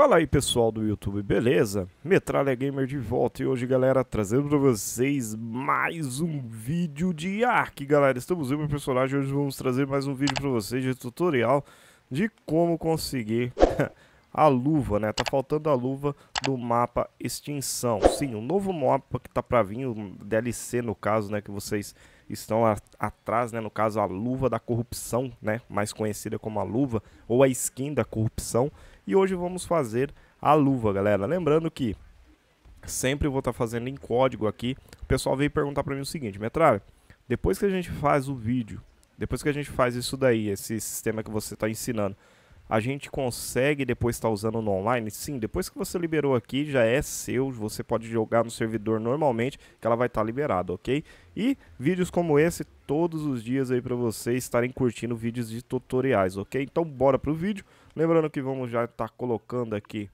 Fala aí pessoal do YouTube, beleza? Metralha Gamer de volta e hoje galera trazendo para vocês mais um vídeo de Ark Galera, estamos em meu personagem hoje vamos trazer mais um vídeo para vocês de tutorial de como conseguir a luva, né? Tá faltando a luva do mapa Extinção Sim, um novo mapa que tá para vir, um DLC no caso, né? Que vocês estão a, atrás, né? No caso a luva da corrupção, né? Mais conhecida como a luva ou a skin da corrupção e hoje vamos fazer a luva, galera. Lembrando que sempre vou estar tá fazendo em código aqui. O pessoal veio perguntar para mim o seguinte, Metralha, depois que a gente faz o vídeo, depois que a gente faz isso daí, esse sistema que você está ensinando, a gente consegue depois estar tá usando no online? Sim, depois que você liberou aqui, já é seu, você pode jogar no servidor normalmente, que ela vai estar tá liberada, ok? E vídeos como esse todos os dias aí para vocês estarem curtindo vídeos de tutoriais, ok? Então bora pro vídeo. Lembrando que vamos já estar tá colocando aqui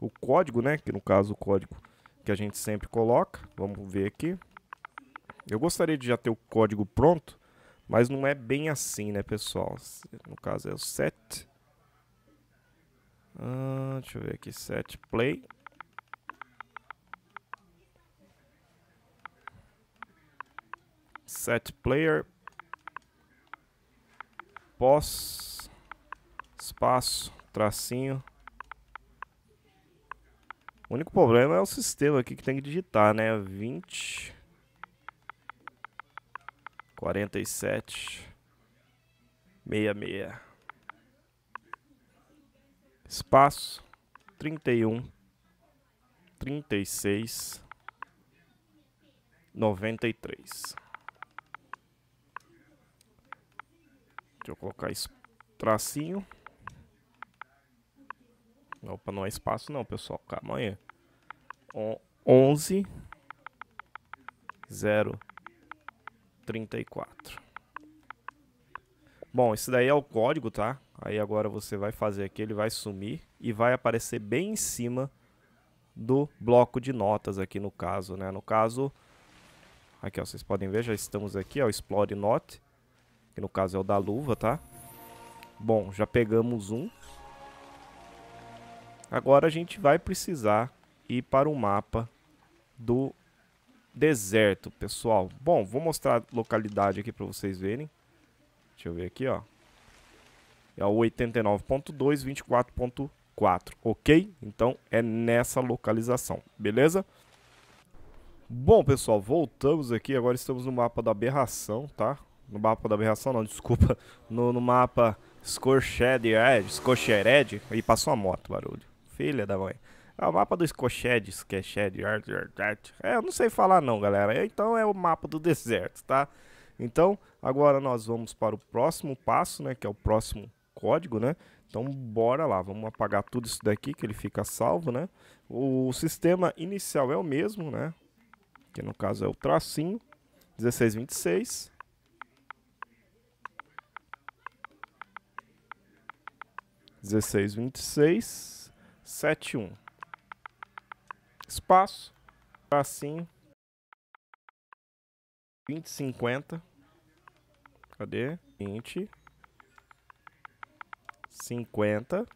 o código, né? Que no caso o código que a gente sempre coloca. Vamos ver aqui. Eu gostaria de já ter o código pronto, mas não é bem assim, né, pessoal? No caso é o set ah, deixa eu ver aqui, set play. Set player. Pós. Espaço, tracinho. O único problema é o sistema aqui que tem que digitar, né? 20... 47... 66 espaço 31 36 93. Deixa eu colocar esse tracinho. Opa, não é espaço não, pessoal. Calma aí. zero 11 0 34. Bom, esse daí é o código, tá? Aí agora você vai fazer aqui, ele vai sumir e vai aparecer bem em cima do bloco de notas aqui no caso, né? No caso, aqui ó, vocês podem ver, já estamos aqui, ó, Explore Note, que no caso é o da luva, tá? Bom, já pegamos um. Agora a gente vai precisar ir para o mapa do deserto, pessoal. Bom, vou mostrar a localidade aqui para vocês verem. Deixa eu ver aqui, ó é o 89.2 24.4, ok? Então é nessa localização, beleza? Bom, pessoal, voltamos aqui, agora estamos no mapa da aberração, tá? No mapa da aberração não, desculpa, no, no mapa Scorched é, Edge, Scorched Aí passou a moto, barulho, filha da mãe. É o mapa do Scorched, Scorched, é, eu não sei falar não, galera, então é o mapa do deserto, tá? Então, agora nós vamos para o próximo passo, né, que é o próximo código, né? Então bora lá, vamos apagar tudo isso daqui que ele fica salvo, né? O sistema inicial é o mesmo, né? Que no caso é o tracinho 1626. Dezesseis, vinte e seis, sete, um. Espaço, tracinho, vinte e cinquenta. Cadê? Vinte, cinquenta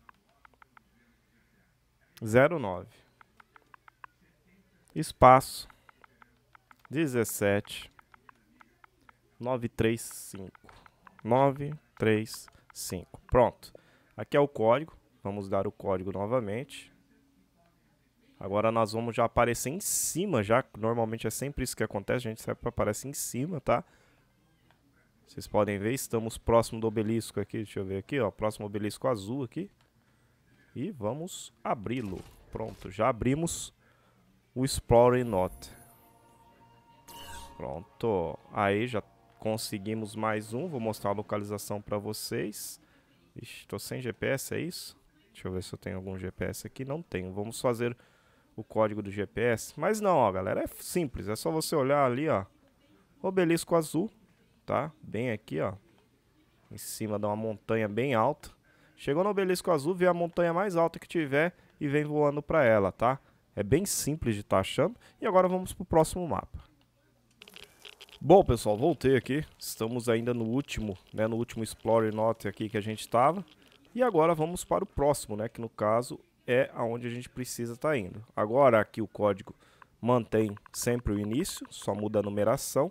zero nove Espaço dezessete nove três cinco nove três cinco Pronto. Aqui é o código. Vamos dar o código novamente. Agora nós vamos já aparecer em cima, já normalmente é sempre isso que acontece, a gente sempre aparece em cima, tá? Vocês podem ver, estamos próximo do obelisco aqui. Deixa eu ver aqui, ó. Próximo obelisco azul aqui. E vamos abri-lo. Pronto, já abrimos o Exploring Not. Pronto. Aí já conseguimos mais um. Vou mostrar a localização para vocês. Ixi, tô sem GPS, é isso? Deixa eu ver se eu tenho algum GPS aqui. Não tenho. Vamos fazer o código do GPS. Mas não, ó, galera. É simples. É só você olhar ali, ó. Obelisco azul tá? Bem aqui, ó. Em cima de uma montanha bem alta. Chegou no obelisco azul, vê a montanha mais alta que tiver e vem voando para ela, tá? É bem simples de estar tá achando. E agora vamos pro próximo mapa. Bom, pessoal, voltei aqui. Estamos ainda no último, né? No último Explore Note aqui que a gente estava. E agora vamos para o próximo, né? Que no caso é aonde a gente precisa estar tá indo. Agora aqui o código mantém sempre o início, só muda a numeração.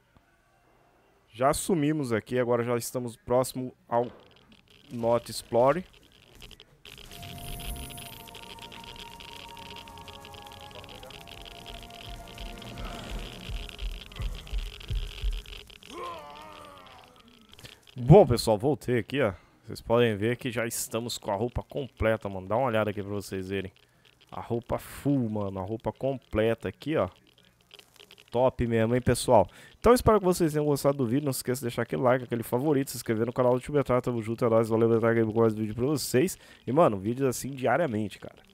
Já sumimos aqui, agora já estamos próximo ao Not Explore. Bom, pessoal, voltei aqui, ó. Vocês podem ver que já estamos com a roupa completa, mano. Dá uma olhada aqui pra vocês verem. A roupa full, mano. A roupa completa aqui, ó top mesmo, hein, pessoal? Então espero que vocês tenham gostado do vídeo. Não se esqueça de deixar aquele like, aquele favorito, se inscrever no canal do Tio Betar. Tamo junto, é nóis. Valeu, Betar Game mais vídeo pra vocês. E, mano, vídeos assim diariamente, cara.